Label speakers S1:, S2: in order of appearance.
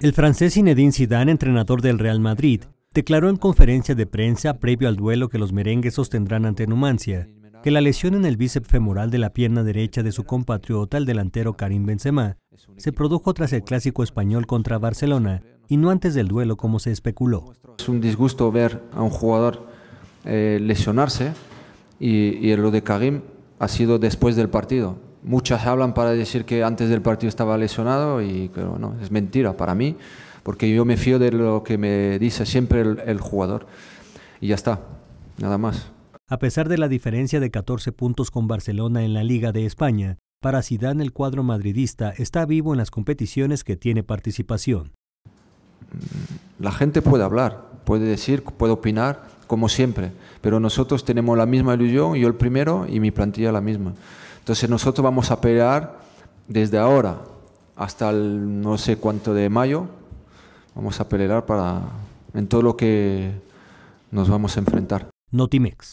S1: El francés Zinedine Zidane, entrenador del Real Madrid, declaró en conferencia de prensa previo al duelo que los merengues sostendrán ante Numancia, que la lesión en el bíceps femoral de la pierna derecha de su compatriota, el delantero Karim Benzema, se produjo tras el clásico español contra Barcelona y no antes del duelo como se especuló.
S2: Es un disgusto ver a un jugador eh, lesionarse y, y lo de Karim ha sido después del partido muchas hablan para decir que antes del partido estaba lesionado y que no, es mentira para mí, porque yo me fío de lo que me dice siempre el, jugador. Y ya está, nada más.
S1: A pesar de la diferencia de 14 puntos con Barcelona en la Liga de España, para Zidane el cuadro madridista está vivo en las competiciones que tiene participación.
S2: Mm, la gente puede hablar, puede decir, puede opinar, como siempre, pero nosotros tenemos la misma ilusión, yo el primero y mi plantilla la misma. Entonces nosotros vamos a pelear desde ahora hasta el no sé cuánto de mayo, vamos a pelear para en todo lo que nos vamos a enfrentar. Notimex.